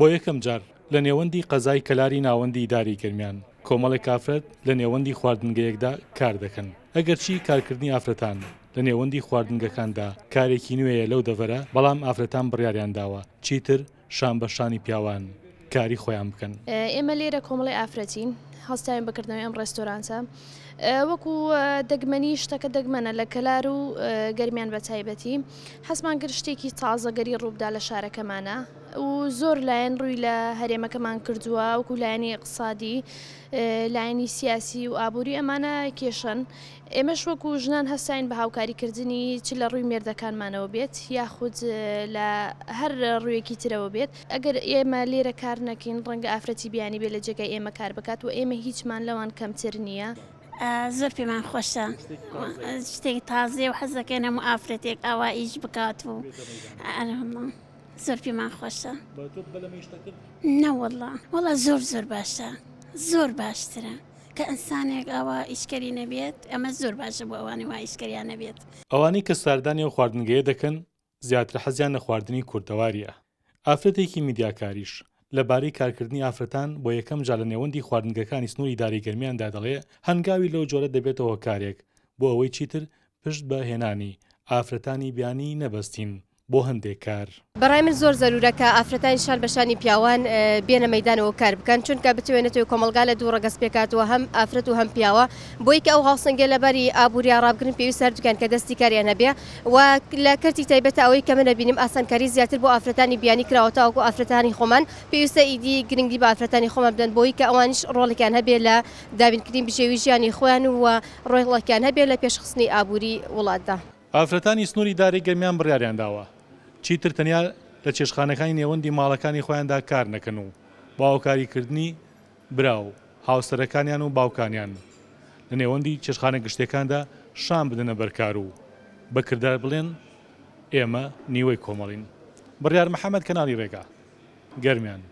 بۆ یەکەم جار لە نێوەندی قەزای کەلاری ناوەندی داری گرمیان کۆمەڵی کافرەت لە نێوەندی خواردنگەیەکدا کار دەکەن ئەگەرچی کارکردنی ئافرەتان لە نێوەندی خواردنگەکاندا کارێکی نوێیە لەو دەڤرە بەڵام ئافرەتان بڕیاریان داوە چیتر شان بەشانی پیاوان کاری خۆیان بکەن ئێمە لێرە کۆمەڵی ئافرەتین هەستیان بکردنەوەی ئەم ڕێستۆرانسە وەکو دەگمەنی شتەکە دەگمەنە لە کەلار و گەرمیان بە تایبەتی حەسمان کرد شتێکی تازەگەری ڕوودا لە شارەکەمانە و زۆر لایەن ڕووی لە هەرێمەکەمان کردووە وەکو لایەنی اقتصادی لایەنی سیاسی و ئابووری ئەمانە کێشن ئێمەش وەکو ژنان هەستین بە هاوکاریکردنی چ لە ڕووی مێردەکانمانەوە بێت یاخود لە هەر ڕوویەکی ترەوە بێت ئەگەر ئێمە لێرە کار نەکەین ڕەنگە ئافرەتی بیانی بێت لە جێگای ئێمە کار بکات و ئێمە ئێمە هیچمان لەوان کەمتر نییە. زۆر پێمان خۆشە شتێک تازێ و حەزەکەی نەمو ئافرەتێک ئاوا ئیش بکات و زۆر پێمان خۆشە نەوەڵە وڵە زۆر زۆر باشە زۆر باشترە. کە ئەسانێک ئەوە ئیشکری نەبێت ئەمە زۆر باشە بۆ ئەوانی وا ئیشکریان نەبێت ئەوانەی کە ساردانی و خواردنگەیە دەکەن زیاتر حەزیان لە خواردنی کورتەواریە ئافرەتێکی میدیاکاریش لەبارەی کارکردنی ئافرەتان بۆ یەکەم جا لە نێوەندی خواردنگەکانی سنووری داریگەرمیاندا دەڵێ هەنگاوی لەو جۆرە دەبێتەوە کارێک بۆ ئەوەی چیتر پشت بە هێنانی ئافرەتانی بیانی نەبەستین. بۆ هەندێک کار بەڕای من زۆر زەرورەکە ئافرەتانی شار بەشانی پیاوان بێنە مەدانەوە کار بکەن چونکە بتوێنێتەوە کۆمەلگا لە دوو ڕگەس پێکاتوە هەم ئافرەت و هەم پیاوە بۆیکە ئەو هاوسنگگە لەباری ئابووری ڕابگرن پێویست سەردوکەن کە دەستی کاریان نەبێ و لە کەرتی تایبەت ئەوەی کە منە بینیم ئاسانکاری زیاتر بۆ ئافرەتانی بیانی کراوەتاوەکو ئافرەتانی خۆمان پێویستە ئیدی گرنگی بە ئافرەتانی خۆمان بدەن بۆی کە ئەوانش ڕۆڵەکان هەبێ لە دابینکردین بژێوی ژیانی خۆیان و ڕۆیڵەکان هەبێ لە پێشخستنی ئابووری وڵاتدا. ئافرەتانی سنووری داری گەرمیان بڕاریان داوە چیتر تەنیا لە چێشخانەکانی نێوەندی ماڵەکانی خۆیاندا کار نەکەن و باوکاریکردنی براو هاوسەرەکانیان و باوکانیان لە نێوەندی چێشخانە گشتەکاندا شان بدنە بەرکار و بەکردار بڵێن ئێمە نیوەی کۆمەڵین بڕیار محەممەد کەناڵی ڕێگا گەرمیان